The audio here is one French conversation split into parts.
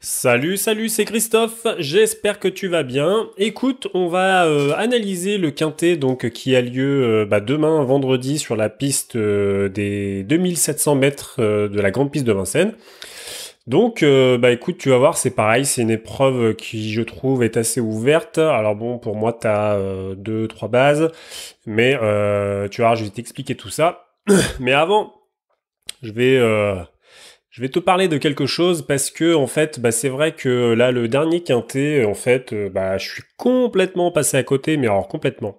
Salut, salut, c'est Christophe. J'espère que tu vas bien. Écoute, on va euh, analyser le quintet donc qui a lieu euh, bah, demain vendredi sur la piste euh, des 2700 mètres de la grande piste de Vincennes. Donc, bah écoute, tu vas voir, c'est pareil, c'est une épreuve qui, je trouve, est assez ouverte. Alors bon, pour moi, t'as deux, trois bases, mais tu vas, je vais t'expliquer tout ça. mais avant, je vais je vais te parler de quelque chose parce que en fait, bah, c'est vrai que là le dernier quintet, en fait, euh, bah, je suis complètement passé à côté, mais alors complètement.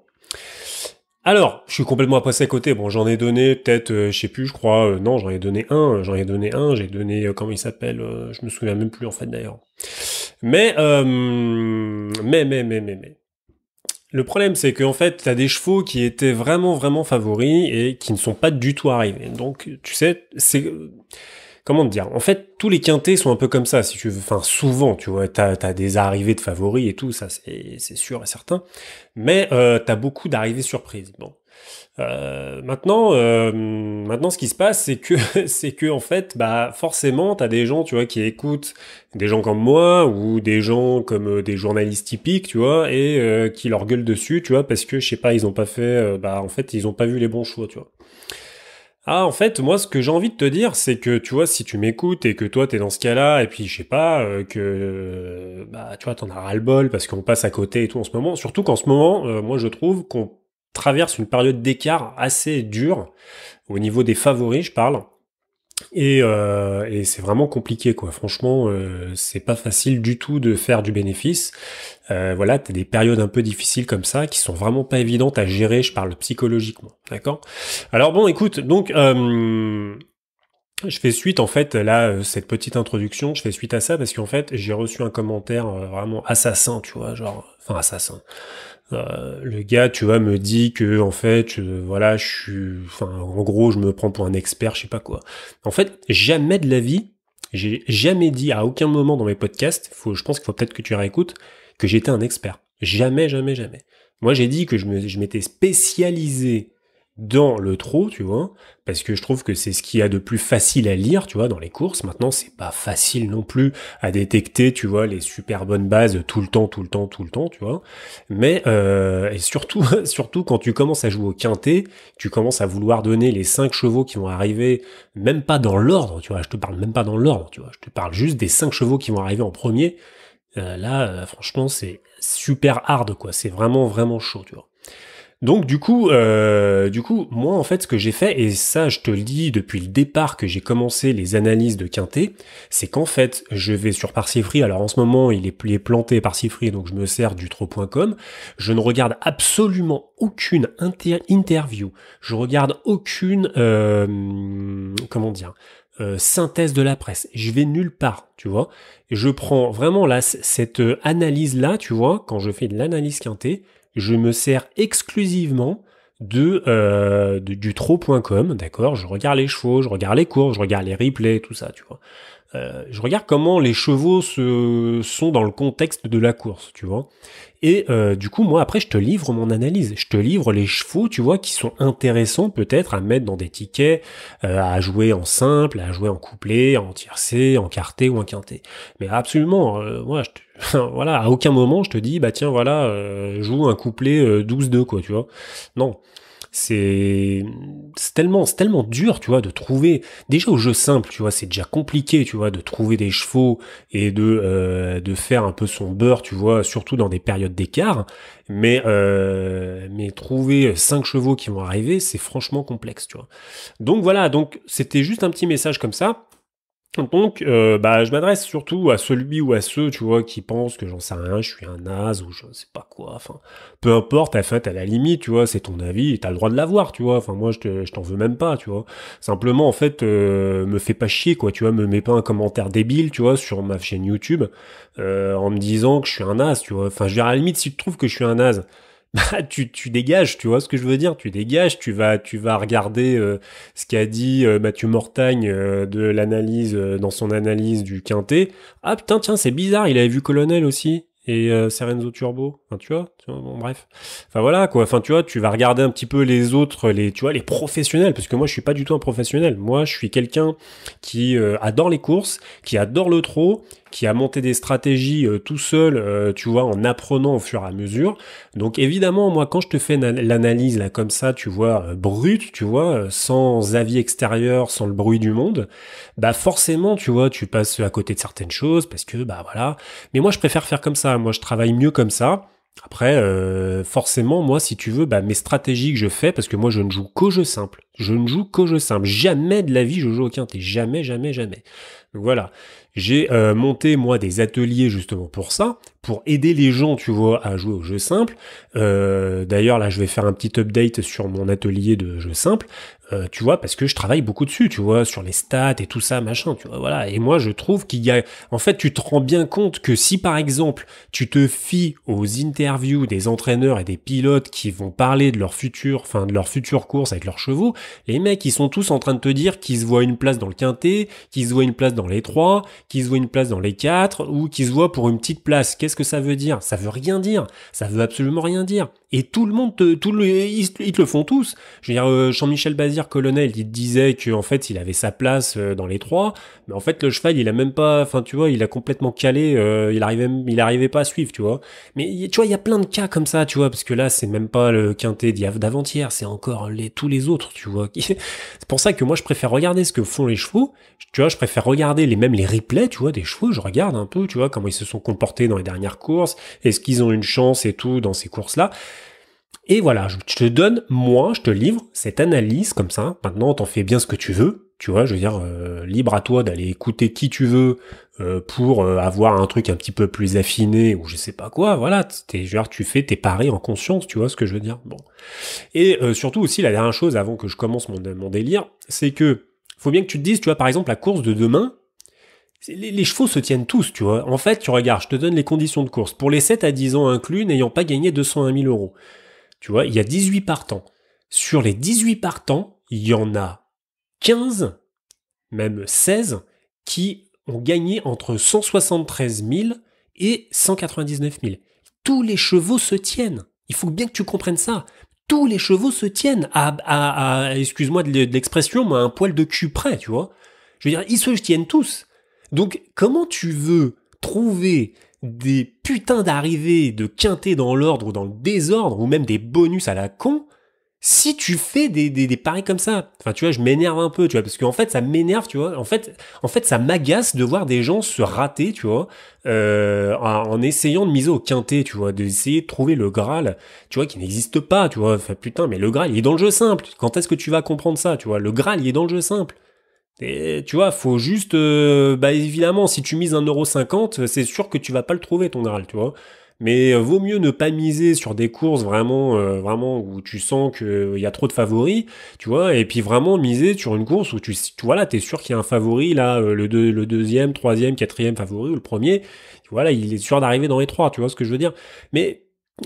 Alors, je suis complètement passé à côté. Bon, j'en ai donné peut-être, je euh, je sais plus, je crois. Euh, non, j'en ai donné un. J'en ai donné un. J'ai donné comment il s'appelle Je me souviens même plus en fait d'ailleurs. Mais, mais, mais, mais, mais, mais. Le problème, c'est qu'en fait, t'as des chevaux qui étaient vraiment, vraiment favoris et qui ne sont pas du tout arrivés. Donc, tu sais, c'est comment te dire En fait, tous les quintés sont un peu comme ça, si tu veux. Enfin, souvent, tu vois, t'as as des arrivées de favoris et tout, ça c'est sûr et certain. Mais euh, t'as beaucoup d'arrivées surprises. Bon. Euh, maintenant, euh, maintenant, ce qui se passe, c'est que, c'est que en fait, bah forcément, t'as des gens, tu vois, qui écoutent des gens comme moi ou des gens comme euh, des journalistes typiques, tu vois, et qui leur gueulent dessus, tu vois, parce que je sais pas, ils ont pas fait, bah en fait, ils ont pas vu les bons choix, tu vois. Ah, en fait, moi, ce que j'ai envie de te dire, c'est que, tu vois, si tu m'écoutes et que toi, t'es dans ce cas-là, et puis, je sais pas, euh, que, euh, bah, tu vois, t'en as ras-le-bol parce qu'on passe à côté et tout en ce moment. Surtout qu'en ce moment, euh, moi, je trouve qu'on traverse une période d'écart assez dure au niveau des favoris, je parle. Euh, et, c'est vraiment compliqué, quoi. Franchement, euh, c'est pas facile du tout de faire du bénéfice. Euh, voilà, t'as des périodes un peu difficiles comme ça qui sont vraiment pas évidentes à gérer. Je parle psychologiquement, d'accord. Alors bon, écoute, donc euh, je fais suite en fait là euh, cette petite introduction. Je fais suite à ça parce qu'en fait j'ai reçu un commentaire vraiment assassin, tu vois, genre enfin assassin. Euh, le gars, tu vois, me dit que en fait, euh, voilà, je suis, enfin, en gros, je me prends pour un expert, je sais pas quoi. En fait, jamais de la vie, j'ai jamais dit à aucun moment dans mes podcasts, je pense qu'il faut peut-être que tu réécoutes, que j'étais un expert. Jamais, jamais, jamais. Moi, j'ai dit que je m'étais spécialisé dans le trot, tu vois, parce que je trouve que c'est ce qu'il y a de plus facile à lire, tu vois, dans les courses. Maintenant, c'est pas facile non plus à détecter, tu vois, les super bonnes bases tout le temps, tout le temps, tout le temps, tu vois. Mais euh, et surtout, surtout quand tu commences à jouer au quintet, tu commences à vouloir donner les cinq chevaux qui vont arriver, même pas dans l'ordre, tu vois. Je te parle même pas dans l'ordre, tu vois. Je te parle juste des cinq chevaux qui vont arriver en premier. Euh, là, euh, franchement, c'est super hard, quoi. C'est vraiment, vraiment chaud, tu vois. Donc du coup, euh, du coup, moi en fait, ce que j'ai fait, et ça je te le dis depuis le départ que j'ai commencé les analyses de Quintet, c'est qu'en fait, je vais sur Parsifree, alors en ce moment il est, planté Parsifree, donc je me sers du trop.com, je ne regarde absolument aucune interview, je regarde aucune, euh, comment dire, euh, synthèse de la presse. Je vais nulle part, tu vois. Je prends vraiment là cette analyse là, tu vois, quand je fais de l'analyse Quinté je me sers exclusivement de, euh, du trop.com, d'accord Je regarde les chevaux, je regarde les cours, je regarde les replays, tout ça, tu vois. Euh, je regarde comment les chevaux se, sont dans le contexte de la course, tu vois. Et euh, du coup, moi, après, je te livre mon analyse. Je te livre les chevaux, tu vois, qui sont intéressants peut-être à mettre dans des tickets, euh, à jouer en simple, à jouer en couplet, en tiercé, en quarté ou en quinté. Mais absolument, moi, je voilà, à aucun moment je te dis, bah tiens, voilà, joue un couplet 12-2, quoi, tu vois. Non c'est tellement, tellement dur, tu vois, de trouver. Déjà au jeu simple, tu vois, c'est déjà compliqué, tu vois, de trouver des chevaux et de euh, de faire un peu son beurre, tu vois, surtout dans des périodes d'écart. Mais euh, mais trouver cinq chevaux qui vont arriver, c'est franchement complexe, tu vois. Donc voilà, donc c'était juste un petit message comme ça donc, euh, bah, je m'adresse surtout à celui ou à ceux, tu vois, qui pensent que j'en sais rien, je suis un naze ou je ne sais pas quoi. Enfin, peu importe, à fait, à la limite, tu vois, c'est ton avis, t'as le droit de l'avoir, tu vois. Enfin, moi, je, t'en veux même pas, tu vois. Simplement, en fait, euh, me fais pas chier, quoi, tu vois, me mets pas un commentaire débile, tu vois, sur ma chaîne YouTube, euh, en me disant que je suis un naze, tu vois. Enfin, je veux à la limite, si tu trouves que je suis un naze, bah, tu, tu dégages, tu vois ce que je veux dire, tu dégages, tu vas, tu vas regarder euh, ce qu'a dit euh, Mathieu Mortagne euh, de l'analyse, dans son analyse du Quintet. Ah putain, tiens, c'est bizarre, il avait vu Colonel aussi et Serenzo Turbo. Enfin, tu vois, bon, bref. Enfin voilà quoi. Enfin tu vois, tu vas regarder un petit peu les autres, les tu vois les professionnels, parce que moi je suis pas du tout un professionnel. Moi je suis quelqu'un qui euh, adore les courses, qui adore le trot, qui a monté des stratégies euh, tout seul, euh, tu vois, en apprenant au fur et à mesure. Donc évidemment moi quand je te fais l'analyse là comme ça, tu vois, brute, tu vois, sans avis extérieur, sans le bruit du monde, bah forcément tu vois, tu passes à côté de certaines choses parce que bah voilà. Mais moi je préfère faire comme ça. Moi je travaille mieux comme ça. Après, euh, forcément, moi, si tu veux, bah, mes stratégies que je fais, parce que moi, je ne joue qu'au jeu simple. Je ne joue qu'au jeu simple. Jamais de la vie, je joue au quintet. Jamais, jamais, jamais. Donc voilà. J'ai euh, monté, moi, des ateliers justement pour ça, pour aider les gens, tu vois, à jouer aux jeux simples. Euh, d'ailleurs, là, je vais faire un petit update sur mon atelier de jeux simples, euh, tu vois, parce que je travaille beaucoup dessus, tu vois, sur les stats et tout ça, machin, tu vois, voilà. Et moi, je trouve qu'il y a... En fait, tu te rends bien compte que si, par exemple, tu te fies aux interviews des entraîneurs et des pilotes qui vont parler de leur futur, enfin, de leur future course avec leurs chevaux, les mecs, ils sont tous en train de te dire qu'ils se voient une place dans le quintet, qu'ils se voient une place dans les trois, qu'ils se voient une place dans les quatre, ou qu'ils se voient pour une petite place ce que ça veut dire Ça veut rien dire. Ça veut absolument rien dire. Et tout le monde, tout le, ils, te le font tous. Je veux dire, euh, Jean-Michel Bazir, colonel, il disait qu'en fait, il avait sa place euh, dans les trois, mais en fait, le cheval, il a même pas, enfin, tu vois, il a complètement calé, euh, il arrivait, il arrivait pas à suivre, tu vois. Mais tu vois, il y a plein de cas comme ça, tu vois, parce que là, c'est même pas le quintet d'avant-hier, c'est encore les, tous les autres, tu vois. c'est pour ça que moi, je préfère regarder ce que font les chevaux. Tu vois, je préfère regarder les, même les replays, tu vois, des chevaux, je regarde un peu, tu vois, comment ils se sont comportés dans les derniers course, est-ce qu'ils ont une chance et tout dans ces courses-là. Et voilà, je te donne, moi, je te livre cette analyse comme ça. Maintenant, t'en fais bien ce que tu veux. Tu vois, je veux dire, euh, libre à toi d'aller écouter qui tu veux euh, pour euh, avoir un truc un petit peu plus affiné ou je sais pas quoi. Voilà, t'es, tu fais tes paris en conscience, tu vois ce que je veux dire. Bon. Et surtout aussi, la dernière chose avant que je commence mon, mon délire, c'est que faut bien que tu te dises, tu vois, par exemple, la course de demain, les, chevaux se tiennent tous, tu vois. En fait, tu regardes, je te donne les conditions de course. Pour les 7 à 10 ans inclus, n'ayant pas gagné 201 000 euros. Tu vois, il y a 18 partants. Sur les 18 partants, il y en a 15, même 16, qui ont gagné entre 173 000 et 199 000. Tous les chevaux se tiennent. Il faut bien que tu comprennes ça. Tous les chevaux se tiennent à, à, excuse-moi de l'expression, mais à un poil de cul près, tu vois. Je veux dire, ils se tiennent tous. Donc comment tu veux trouver des putains d'arrivées de quintet dans l'ordre ou dans le désordre ou même des bonus à la con si tu fais des, des, paris comme ça. Enfin, tu vois, je m'énerve un peu, tu vois, parce qu'en fait, ça m'énerve, tu vois. En fait, en fait ça m'agace de voir des gens se rater, tu vois, euh, en essayant de miser au quintet, tu vois, d'essayer de trouver le Graal, tu vois, qui n'existe pas, tu vois. Enfin, putain, mais le Graal, il est dans le jeu simple. Quand est-ce que tu vas comprendre ça, tu vois Le Graal, il est dans le jeu simple tu vois, faut juste, euh, bah évidemment, si tu mises cinquante c'est sûr que tu vas pas le trouver ton Graal, tu vois. Mais euh, vaut mieux ne pas miser sur des courses vraiment, euh, vraiment où tu sens qu'il y a trop de favoris, tu vois, et puis vraiment miser sur une course où tu, tu là t'es sûr qu'il y a un favori là, le, le deuxième, troisième, quatrième favori ou le premier, voilà il est sûr d'arriver dans les trois, tu vois ce que je veux dire. Mais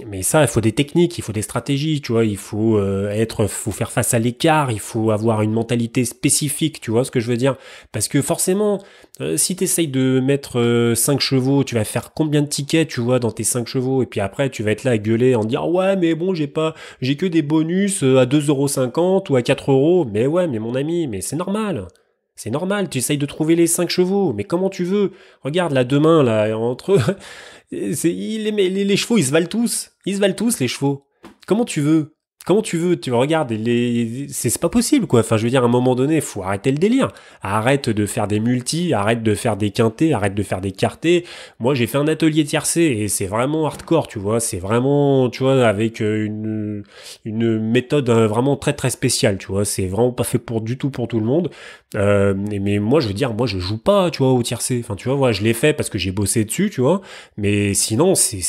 mais ça, il faut des techniques, il faut des stratégies, tu vois, il faut euh, être, faut faire face à l'écart, il faut avoir une mentalité spécifique, tu vois ce que je veux dire Parce que forcément, euh, si tu essayes de mettre euh, 5 chevaux, tu vas faire combien de tickets, tu vois, dans tes 5 chevaux Et puis après, tu vas être là à gueuler en disant « ouais, mais bon, j'ai pas, j'ai que des bonus euh, à 2,50€ ou à 4€. Mais ouais, mais mon ami, mais c'est normal. C'est normal, tu essayes de trouver les 5 chevaux, mais comment tu veux Regarde, là, demain, là, entre... C'est, les chevaux, ils se valent tous. Ils se valent tous, les chevaux. Comment tu veux Comment tu veux Tu regardes, les... c'est pas possible quoi. Enfin, je veux dire, à un moment donné, faut arrêter le délire. Arrête de faire des multis, arrête de faire des quintés, arrête de faire des quartés. Moi, j'ai fait un atelier tiercé et c'est vraiment hardcore, tu vois. C'est vraiment, tu vois, avec euh, une, une méthode euh, vraiment très très spéciale, tu vois. C'est vraiment pas fait pour du tout pour tout le monde. Euh, mais moi, je veux dire, moi, je joue pas, tu vois, au tiercé. Enfin, tu vois, voilà, je l'ai fait parce que j'ai bossé dessus, tu vois. Mais sinon, c'est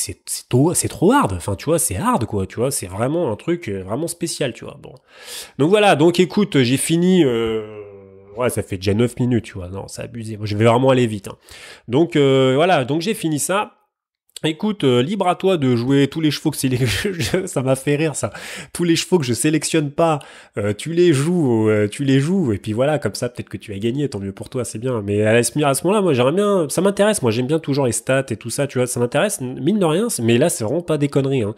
trop, c'est trop hard. Enfin, tu vois, c'est hard quoi. Tu vois, c'est vraiment un truc vraiment spécial, tu vois. Bon. Donc voilà, donc écoute, j'ai fini. Euh, ouais, ça fait déjà 9 minutes, tu vois. Non, c'est abusé. Moi, je vais vraiment aller vite. Hein. Donc euh, voilà, donc j'ai fini ça. Écoute, euh, libre à toi de jouer tous les chevaux que je, ça m'a fait rire ça. Tous les chevaux que je sélectionne pas, euh, tu les joues, euh, tu les joues et puis voilà, comme ça peut-être que tu as gagné, tant mieux pour toi, c'est bien. Mais à ce, à ce moment-là, moi j'aimerais bien, ça m'intéresse, moi j'aime bien toujours les stats et tout ça, tu vois, ça m'intéresse mine de rien. Mais là, c'est vraiment pas des conneries. Hein.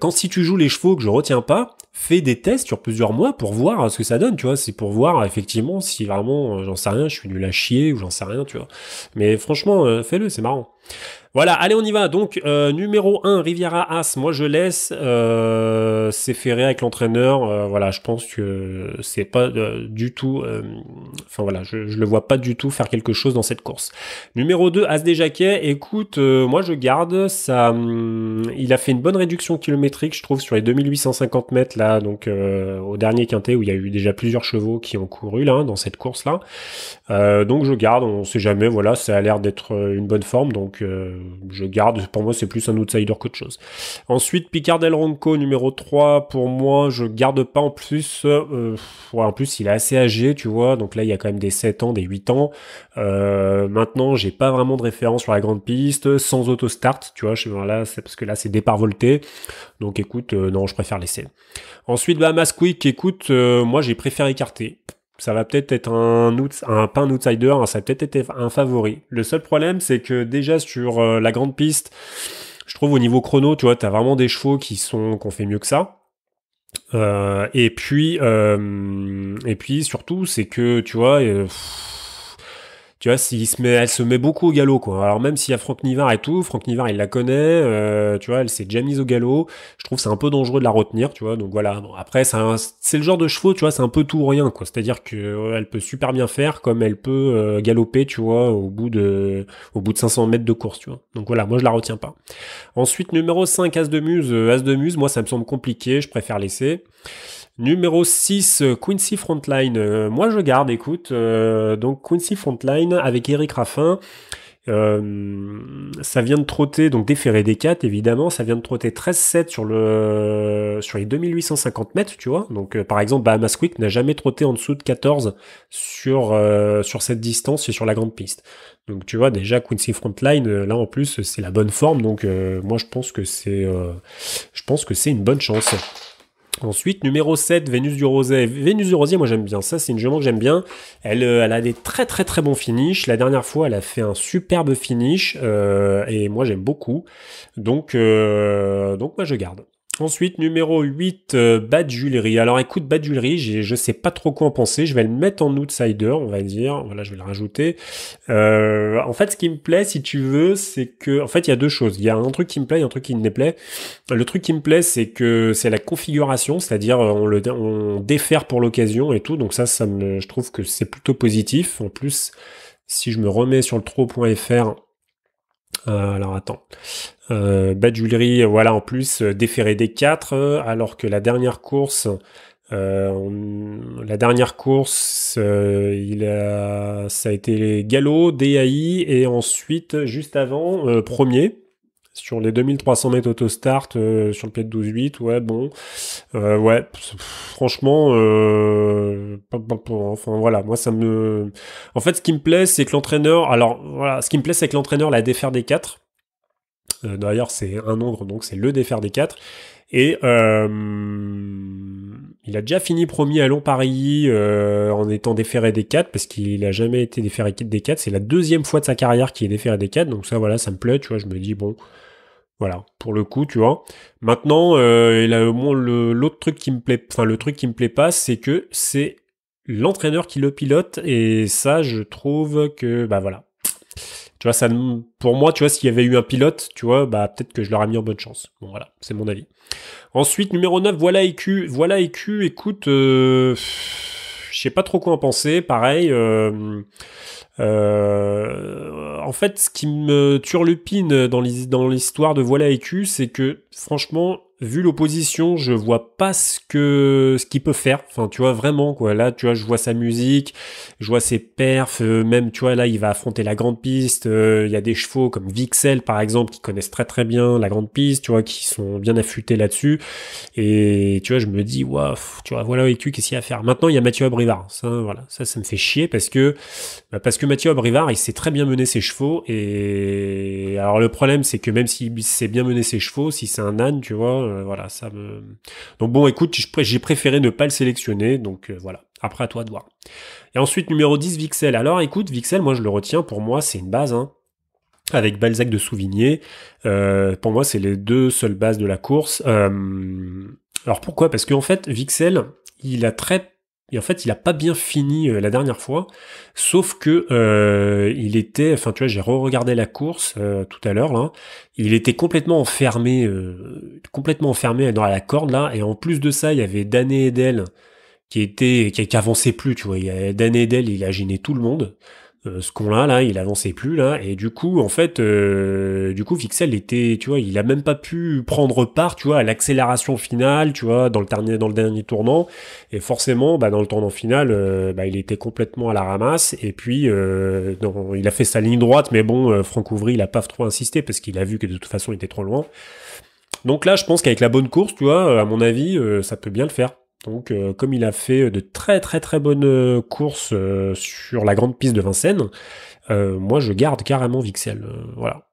quand si tu joues les chevaux que je retiens pas, fais des tests sur plusieurs mois pour voir ce que ça donne, tu vois. C'est pour voir effectivement si vraiment, j'en sais rien, je suis nul à chier ou j'en sais rien, tu vois. Mais franchement, fais-le, c'est marrant. Voilà, allez, on y va. Donc, euh, numéro 1, Riviera As, moi je laisse. c'est euh, ferré avec l'entraîneur. Euh, voilà, je pense que c'est pas du tout. Enfin voilà, je, le vois pas du tout faire quelque chose dans cette course. Numéro 2, As des Jaquets. Écoute, moi je garde. Ça, hum, il a fait une bonne réduction kilométrique, je trouve, sur les 2850 mètres là, donc au dernier quintet où il y a eu déjà plusieurs chevaux qui ont couru là, dans cette course là. donc je garde, on sait jamais. Voilà, ça a l'air d'être une bonne forme. Donc, euh, je garde. Pour moi, c'est plus un outsider qu'autre chose. Ensuite, Picard El Ronco numéro 3, pour moi, je garde pas en plus. Euh, en plus, il est assez âgé, tu vois. Donc là, il y a quand même des 7 ans, des 8 ans. Euh, maintenant, j'ai pas vraiment de référence sur la grande piste, sans auto-start, tu vois. Je, là, c'est parce que là, c'est départ volté. Donc écoute, non, je préfère laisser. Ensuite, bah Quick, écoute, moi, j'ai préféré écarter ça va peut-être être un, un pain outsider, hein, ça va peut-être être un favori. Le seul problème, c'est que déjà sur euh, la grande piste, je trouve au niveau chrono, tu vois, t'as vraiment des chevaux qui sont qu'on fait mieux que ça. Euh, et puis, euh, et puis surtout, c'est que tu vois, tu vois, s'il se met, elle se met beaucoup au galop, quoi. Alors même s'il y a Franck Nivard et tout, Franck Nivard, il la connaît, euh, tu vois, elle s'est déjà mise au galop. Je trouve c'est un peu dangereux de la retenir, tu vois. Donc voilà. après, c'est le genre de chevaux, tu vois, c'est un peu tout ou rien, quoi. C'est-à-dire que euh, elle peut super bien faire, comme elle peut euh, galoper, tu vois, au bout de, au bout de 500 mètres de course, tu vois. Donc voilà, moi je la retiens pas. Ensuite, numéro 5, As de Muse, As de Muse, moi ça me semble compliqué, je préfère laisser. Numéro 6, euh, Quincy Frontline. Euh, moi, je garde, écoute. Euh, donc, Quincy Frontline avec Eric Raffin. ça vient de trotter, donc déféré des 4, évidemment, ça vient de trotter 13-7 sur, le, sur les 2850 mètres, tu vois. Donc, par exemple, Bahamas Quick n'a jamais trotté en dessous de 14 sur, sur cette distance et sur la grande piste. Donc, tu vois, déjà, Quincy Frontline, là, en plus, c'est la bonne forme. Donc, moi, je pense que c'est, je pense que c'est une bonne chance. Ensuite, numéro 7, Vénus du rosé. Vénus du rosé, moi j'aime bien ça, c'est une jument que j'aime bien. Elle, euh, elle a des très très très bons finishes. La dernière fois, elle a fait un superbe finish euh, et moi j'aime beaucoup. Donc, euh, donc moi je garde. Ensuite, numéro 8, euh, Bad Alors écoute, Bad je je sais pas trop quoi en penser. Je vais le mettre en outsider, on va dire. Voilà, je vais le rajouter. Euh, en fait, ce qui me plaît, si tu veux, c'est que... En fait, il y a deux choses. Il y a un truc qui me plaît et un truc qui me plaît. Le truc qui me plaît, c'est que c'est la configuration, c'est-à-dire euh, on le on défaire pour l'occasion et tout. Donc ça, ça me, je trouve que c'est plutôt positif. En plus, si je me remets sur le trop.fr euh, alors attends. Euh, voilà, en plus, euh, déféré des 4, alors que la dernière course, euh, la dernière course, il a, ça a été Gallo, DAI, et ensuite, juste avant, premier. Sur les 2300 mètres auto-start euh, sur le pied de 12 ouais, bon. Euh, ouais, franchement, euh, enfin voilà, moi ça me. En fait, ce qui me plaît, c'est que l'entraîneur. Alors voilà, ce qui me plaît, c'est que l'entraîneur la défaire des 4. D'ailleurs, c'est un nombre, donc c'est le défaire des 4. Et il a déjà fini premier à long paris en étant déféré des 4 parce qu'il a jamais été déféré des 4. C'est la deuxième fois de sa carrière qu'il est déféré des 4. Donc ça, voilà, ça me plaît. Tu vois, je me dis, bon, voilà, pour le coup, tu vois. Maintenant, euh, l'autre truc qui me plaît, enfin le truc qui me plaît pas, c'est que c'est l'entraîneur qui le pilote et ça, je trouve que bah voilà. Tu vois, ça, pour moi, tu vois, s'il y avait eu un pilote, tu vois, bah peut-être que je l'aurais mis en bonne chance. Bon voilà, c'est mon avis. Ensuite, numéro 9, voilà EQ. Voilà EQ, écoute, euh, je sais pas trop quoi en penser. Pareil, euh, euh, en fait, ce qui me turlupine dans l'histoire de Voilà Écu, c'est que franchement, vu l'opposition, je vois pas ce que qu'il peut faire. Enfin, tu vois vraiment quoi. Là, tu vois, je vois sa musique, je vois ses perfs. Euh, même, tu vois, là, il va affronter la grande piste. Euh, il y a des chevaux comme Vixel, par exemple, qui connaissent très très bien la grande piste. Tu vois, qui sont bien affûtés là-dessus. Et tu vois, je me dis, waouh, tu vois, voilà et qu'est-ce qu'il y a à faire. Maintenant, il y a Mathieu Abrivard. Ça, voilà, ça, ça me fait chier parce que bah, parce que Mathieu Abrivard, il sait très bien mener ses chevaux. Et alors le problème, c'est que même s'il sait bien mener ses chevaux, si c'est un âne, tu vois, euh, voilà, ça me. Donc bon, écoute, j'ai préféré ne pas le sélectionner. Donc euh, voilà. Après, à toi de voir. Et ensuite, numéro 10, Vixel. Alors écoute, Vixel, moi je le retiens. Pour moi, c'est une base. Hein. avec Balzac de Souvigné. Euh, pour moi, c'est les deux seules bases de la course. alors pourquoi Parce qu'en fait, Vixel, il a très et en fait, il a pas bien fini euh, la dernière fois, sauf que euh, il était, enfin tu vois, j'ai re-regardé la course euh, tout à l'heure là. Il était complètement enfermé, complètement enfermé dans la corde là. Et en plus de ça, il y avait Dan Edel qui était, qui, plus, tu vois. Il il a gêné tout le monde. Euh, ce qu'on là là il avançait plus là et du coup en fait euh, du coup Vixel était tu vois il a même pas pu prendre part tu vois à l'accélération finale tu vois dans le dernier dans le dernier tournant et forcément bah dans le tournant final euh, bah, il était complètement à la ramasse et puis il a fait sa ligne droite mais bon Franck Ouvry il a pas trop insisté parce qu'il a vu que de toute façon il était trop loin donc là je pense qu'avec la bonne course tu vois à mon avis ça peut bien le faire donc, euh, comme il a fait euh, de très très très bonnes euh, courses sur la grande piste de Vincennes, moi je garde carrément Vixel. voilà.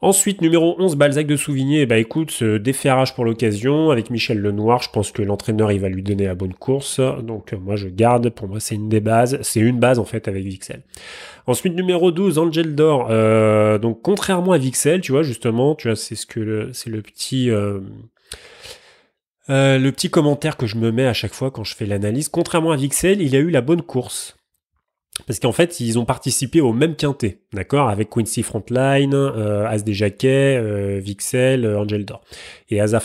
Ensuite, numéro 11, Balzac de Souvigné. Eh bah ben, écoute, ce déferrage pour l'occasion avec Michel Lenoir. Je pense que l'entraîneur il va lui donner la bonne course. Donc moi je garde. Pour moi c'est une des bases. C'est une base en fait avec Vixel. Ensuite, numéro 12, Angel d'Or. donc contrairement à Vixel, tu vois justement, tu vois c'est ce que c'est le petit euh, le petit commentaire que je me mets à chaque fois quand je fais l'analyse, contrairement à Vixel, il a eu la bonne course. Parce qu'en fait, ils ont participé au même quintet, d'accord Avec Quincy Frontline, euh, As des euh, Vixel, Angel Dor et Asa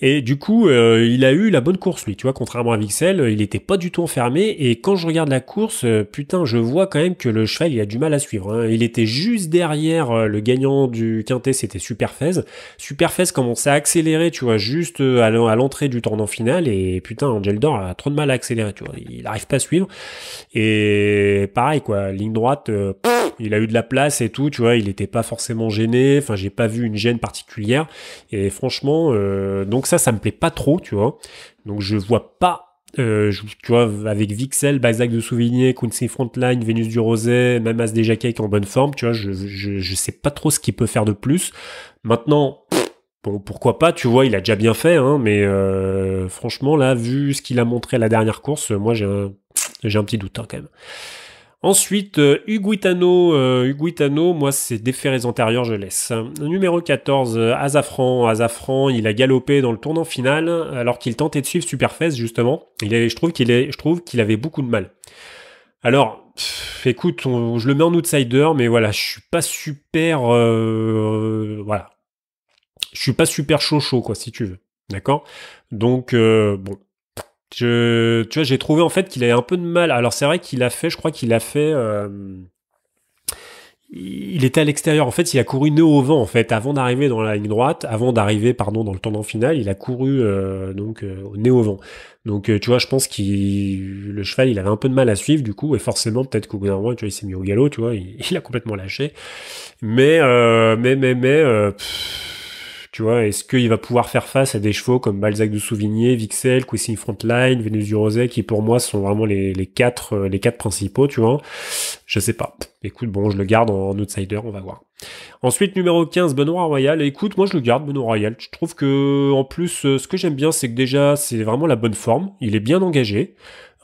et du coup, euh, il a eu la bonne course, lui. Tu vois, contrairement à Vixel, il n'était pas du tout enfermé. Et quand je regarde la course, euh, putain, je vois quand même que le cheval, il a du mal à suivre. Hein. Il était juste derrière euh, le gagnant du quintet, c'était Superfez. Superfez commence à accélérer, tu vois, juste à l'entrée du tournant final. Et putain, Angel Dor a trop de mal à accélérer, tu vois. Il n'arrive pas à suivre. Et pareil, quoi, ligne droite, il a eu de la place et tout, tu vois. Il n'était pas forcément gêné. Enfin, j'ai pas vu une gêne particulière. Et franchement, donc ça, ça me plaît pas trop, tu vois. Donc je vois pas euh, tu vois, avec Vixel, Bazac de Souvenir, Quincy Frontline, Vénus du Rosé, même As des en bonne forme, tu vois, je, je, sais pas trop ce qu'il peut faire de plus. Maintenant, bon, pourquoi pas, tu vois, il a déjà bien fait, hein, mais euh, franchement, là, vu ce qu'il a montré la dernière course, moi, j'ai un, un petit doute hein, quand même. Ensuite, euh, Uguitano, euh, moi c'est déférés antérieurs, je laisse. Numéro 14, euh, Azafran. Azafran, il a galopé dans le tournant final alors qu'il tentait de suivre Superfest justement. Il je trouve qu'il avait beaucoup de mal. Alors, écoute, je le mets en outsider, mais voilà, je suis pas super, euh, voilà, je suis pas super chaud chaud quoi, si tu veux, d'accord. Donc bon, je, tu vois, j'ai trouvé en fait qu'il avait un peu de mal. Alors c'est vrai qu'il a fait, je crois qu'il a fait. Euh, il était à l'extérieur. En fait, il a couru nez au vent. En fait, avant d'arriver dans la ligne droite, avant d'arriver, pardon, dans le tournant final, il a couru euh, donc au euh, nez au vent. Donc, tu vois, je pense qu'il le cheval, il avait un peu de mal à suivre du coup, et forcément, peut-être qu'au bout d'un moment, tu vois, il s'est mis au galop. Tu vois, il, a complètement lâché. Mais, euh, mais, mais, mais est-ce qu'il va pouvoir faire face à des chevaux comme Balzac de Souvigné, Vixel, Cuisine Frontline, Venus du Rosé, qui pour moi sont vraiment les, quatre euh, les quatre principaux, tu vois Je sais pas. Écoute, bon, je le garde en, outsider, on va voir. Ensuite, numéro 15, Benoît Royal. Écoute, moi je le garde, Benoît Royal. Je trouve que, en plus, euh, ce que j'aime bien, c'est que déjà, c'est vraiment la bonne forme. Il est bien engagé.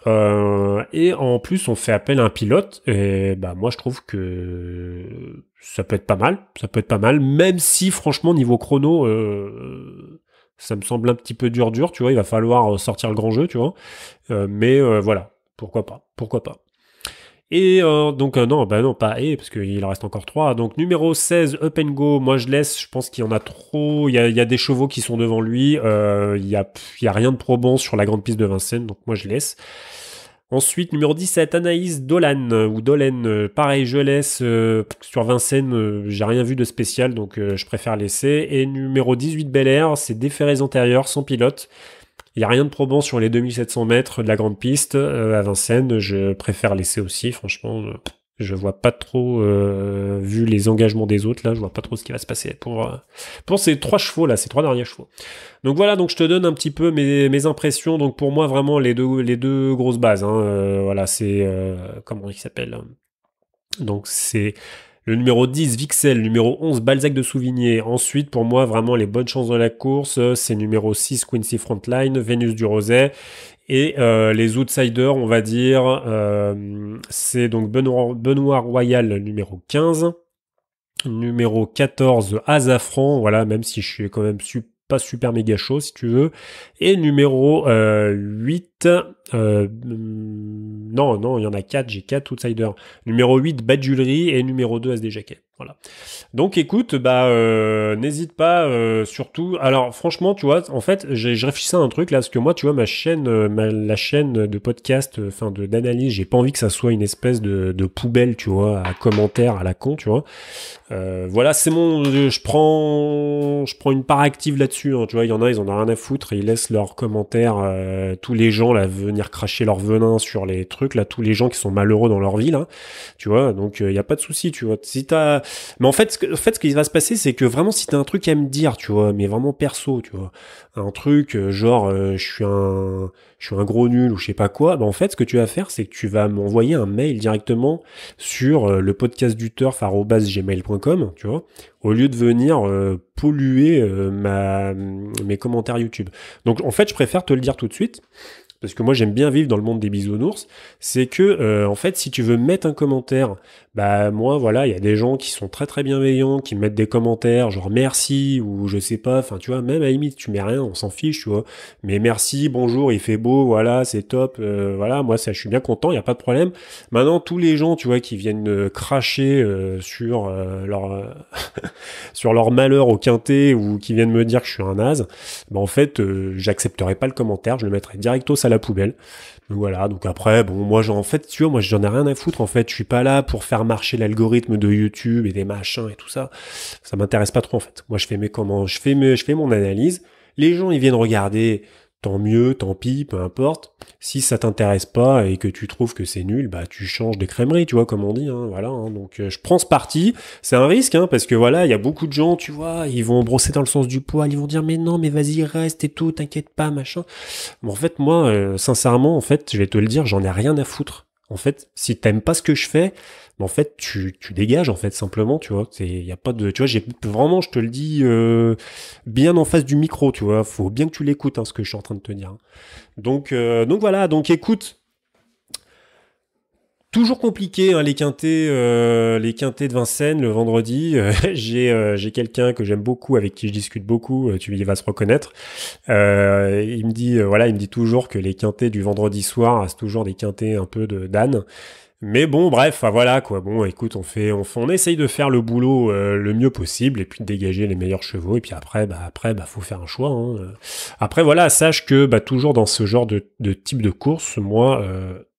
Euh, et en plus, on fait appel à un pilote. Et bah moi, je trouve que ça peut être pas mal. Ça peut être pas mal, même si franchement, niveau chrono, euh, ça me semble un petit peu dur dur. Tu vois, il va falloir euh, sortir le grand jeu, tu vois. mais voilà, pourquoi pas, pourquoi pas. Et euh, donc euh, non, bah non, pas et parce qu'il en reste encore 3. Donc numéro 16, Up and Go, moi je laisse, je pense qu'il y en a trop, il y a, des chevaux qui sont devant lui, euh, il, y a, rien de probant sur la grande piste de Vincennes, donc moi je laisse. Ensuite, numéro 17, Anaïs Dolan, ou Dolan, pareil, je laisse sur Vincennes, j'ai rien vu de spécial, donc je préfère laisser. Et numéro 18, Bel Air, c'est des antérieurs, sans pilote. Il n'y a rien de probant sur les 2700 mètres de la grande piste euh, à Vincennes. Je préfère laisser aussi, franchement. Euh, je vois pas trop, euh, vu les engagements des autres, là, je vois pas trop ce qui va se passer pour, ces trois chevaux, là, ces trois derniers chevaux. Donc voilà, donc je te donne un petit peu mes, mes impressions. Donc pour moi, vraiment, les deux, les deux grosses bases. Hein, voilà, c'est. comment il s'appelle hein. Donc c'est le numéro 10, Vixel. Numéro 11, Balzac de Souvigné. Ensuite, pour moi, vraiment les bonnes chances de la course, euh, c'est numéro 6, Quincy Frontline, Vénus du Roset. Et euh, les outsiders, on va dire, euh, c'est donc Benoît, Benoît, Royal, numéro 15. Numéro 14, Azafran. Voilà, même si je suis quand même super pas super méga chaud si tu veux. Et numéro 8, euh, euh, hmm, non, non, il y en a 4, j'ai 4 outsiders. Numéro 8, Jewelry. et numéro 2, SD Jacket. Voilà. Donc écoute, bah euh, n'hésite pas euh, surtout. Alors franchement, tu vois, en fait, je réfléchissais à un truc là, parce que moi, tu vois, ma chaîne, euh, la chaîne de podcast, enfin de d'analyse, j'ai pas envie que ça soit une espèce de, poubelle, tu vois, à commentaires à la con, tu vois. voilà, c'est mon, je prends, je prends une part active là-dessus. Hein, tu vois, il y en a, ils en ont rien à foutre, ils laissent leurs commentaires. tous les gens là venir cracher leur venin sur les trucs là, tous les gens qui sont malheureux dans leur vie là, hein, tu vois. Donc il n'y a pas de souci, tu vois. Si t'as mais en fait, ce fait, ce qui va se passer, c'est que vraiment, si as un truc à me dire, tu vois, mais vraiment perso, tu vois, un truc euh, genre, euh, je suis un, je suis un gros nul ou je sais pas quoi, bah, en fait, ce que tu vas faire, c'est que tu vas m'envoyer un mail directement sur euh, le podcast du gmail.com, tu vois, au lieu de venir polluer ma, mes commentaires YouTube. Donc, en fait, je préfère te le dire tout de suite parce que moi j'aime bien vivre dans le monde des bisounours, c'est que euh, en fait si tu veux mettre un commentaire, bah moi voilà, il y a des gens qui sont très très bienveillants, qui mettent des commentaires genre merci ou je sais pas, enfin tu vois, même à limite tu mets rien, on s'en fiche, tu vois. Mais merci, bonjour, il fait beau, voilà, c'est top, euh, voilà, moi ça je suis bien content, il n'y a pas de problème. Maintenant tous les gens, tu vois, qui viennent euh, cracher sur leur sur leur malheur au quintet ou qui viennent me dire que je suis un naze, bah en fait j'accepterai pas le commentaire, je le mettrai direct au salarié poubelle. voilà, donc après, bon, moi, j'en fait, tu vois, moi, j'en ai rien à foutre, en fait, je suis pas là pour faire marcher l'algorithme de YouTube et des machins et tout ça. Ça m'intéresse pas trop, en fait. Moi, je fais mes comment, je fais mes, je fais mon analyse. Les gens, ils viennent regarder tant mieux, tant pis, peu importe. Si ça t'intéresse pas et que tu trouves que c'est nul, bah tu changes de crêmerie, tu vois, comme on dit, hein, voilà. Hein, donc euh, je prends ce parti. C'est un risque, hein, parce que voilà, il y a beaucoup de gens, tu vois, ils vont brosser dans le sens du poil, ils vont dire mais non, mais vas-y reste et tout, t'inquiète pas, machin. Bon, en fait, moi, euh, sincèrement, en fait, je vais te le dire, j'en ai rien à foutre en fait, si tu t'aimes pas ce que je fais, en fait, tu, tu dégages, en fait, simplement, tu vois. y a pas de, tu vois, j'ai vraiment, je te le dis, euh, bien en face du micro, tu vois. Faut bien que tu l'écoutes, hein, ce que je suis en train de te dire. Donc, euh, donc voilà. Donc, écoute, Toujours compliqué hein, les quintés, euh, les quintés de Vincennes le vendredi. Euh, j'ai euh, j'ai quelqu'un que j'aime beaucoup, avec qui je discute beaucoup. Tu vas vas se reconnaître. il me dit voilà, il me dit toujours que les quintés du vendredi soir, hein, c'est toujours des quintés un peu de d'âne. Mais bon, bref, voilà quoi. Bon, écoute, on fait, on, on essaye de faire le boulot le mieux possible et puis de dégager les meilleurs chevaux. Et puis après, bah après, bah faut faire un choix. Hein. Après, voilà, sache que bah toujours dans ce genre de, type de course, moi,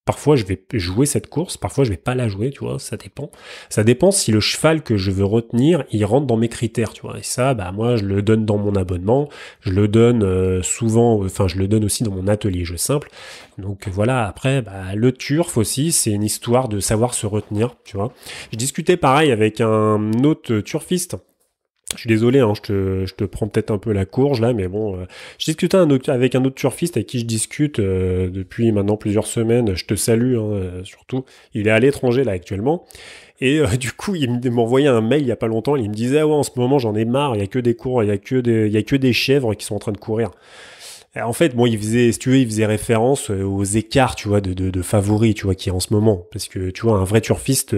Parfois, je vais jouer cette course, parfois, je vais pas la jouer, tu vois, ça dépend. Ça dépend si le cheval que je veux retenir, il rentre dans mes critères, tu vois. Et ça, bah, moi, je le donne dans mon abonnement, je le donne euh, souvent, enfin, je le donne aussi dans mon atelier jeu simple. Donc, voilà, après, bah, le turf aussi, c'est une histoire de savoir se retenir, tu vois. Je discutais pareil avec un autre turfiste je suis désolé, hein, je, te, prends peut-être un peu la courge là, mais bon, euh, je discutais avec un autre turfiste avec qui je discute euh, depuis maintenant plusieurs semaines. Je te salue hein, euh, surtout. Il est à l'étranger là actuellement. Et du coup, il m'envoyait un mail il n'y a pas longtemps. Il me disait ah ouais, en ce moment j'en ai marre. Il n'y a que des cours, il a que chèvres qui sont en train de courir. En fait, bon, il faisait, si tu veux, il faisait référence aux écarts, tu vois, de, favoris, tu vois, qui est en ce moment. Parce que, tu vois, un vrai turfiste,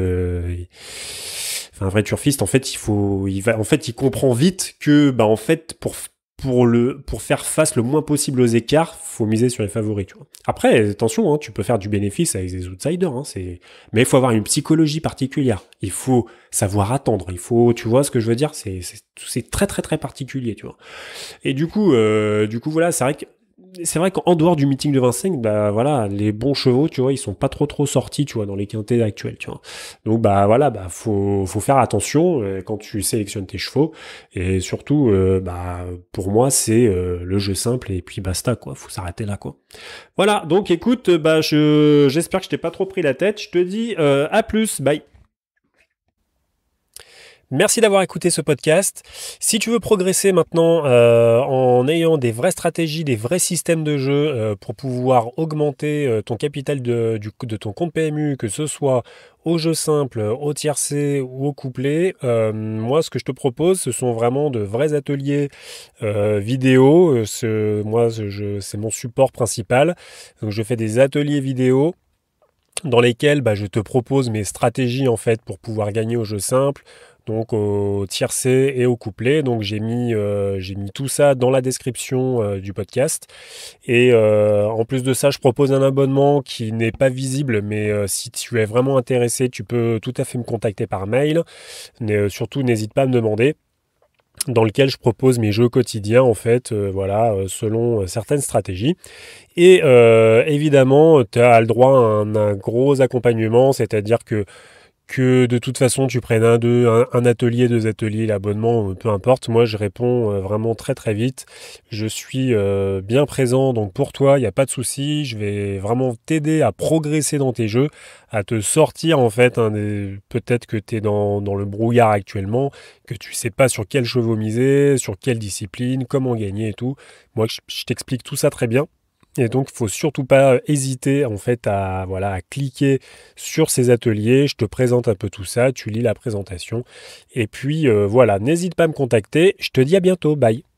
un vrai turfiste, en fait, il faut, il va, en fait, il comprend vite que, bah, en fait, pour pour le pour faire face le moins possible aux écarts, faut miser sur les favoris. Tu vois. Après, attention, hein, tu peux faire du bénéfice avec des outsiders. Hein, c'est, mais il faut avoir une psychologie particulière. Il faut savoir attendre. Il faut, tu vois, ce que je veux dire, c'est c'est très très très particulier, tu vois. Et du coup, euh, du coup, voilà, c'est vrai que c'est vrai qu'en dehors du meeting de 25, bah voilà, les bons chevaux, tu vois, ils sont pas trop trop sortis, tu vois, dans les quintés actuels, tu vois. Donc bah voilà, bah faut faut faire attention euh, quand tu sélectionnes tes chevaux et surtout euh, bah pour moi c'est euh, le jeu simple et puis basta quoi, faut s'arrêter là quoi. Voilà, donc écoute, bah je j'espère que je t'ai pas trop pris la tête. Je te dis à plus, bye. Merci d'avoir écouté ce podcast. Si tu veux progresser maintenant euh, en ayant des vraies stratégies, des vrais systèmes de jeu euh, pour pouvoir augmenter euh, ton capital de, du, de ton compte PMU, que ce soit au jeu simple, au tiercé ou au couplet, moi ce que je te propose, ce sont vraiment de vrais ateliers vidéo. moi, c'est mon support principal. Donc, je fais des ateliers vidéo dans lesquels bah, je te propose mes stratégies en fait pour pouvoir gagner au jeu simple, donc au tiercé et au couplet. Donc j'ai mis, euh, mis tout ça dans la description euh, du podcast. Et euh, en plus de ça, je propose un abonnement qui n'est pas visible, mais si tu es vraiment intéressé, tu peux tout à fait me contacter par mail. Mais surtout, n'hésite pas à me demander dans lequel je propose mes jeux quotidiens en fait voilà selon certaines stratégies et évidemment tu as le droit à un gros accompagnement c'est-à-dire que que de toute façon tu prennes un, deux, un, atelier, deux ateliers, l'abonnement, euh, peu importe. Moi, je réponds euh, vraiment très très vite. Je suis euh, bien présent, donc pour toi, il n'y a pas de souci. Je vais vraiment t'aider à progresser dans tes jeux, à te sortir en fait. Hein, peut-être que tu es dans, dans, le brouillard actuellement, que tu sais pas sur quel chevaux miser, sur quelle discipline, comment gagner et tout. Moi, je t'explique tout ça très bien. Et donc, faut surtout pas euh, hésiter en fait à voilà à cliquer sur ces ateliers. Je te présente un peu tout ça, tu lis la présentation, et puis euh, voilà. N'hésite pas à me contacter. Je te dis à bientôt. Bye.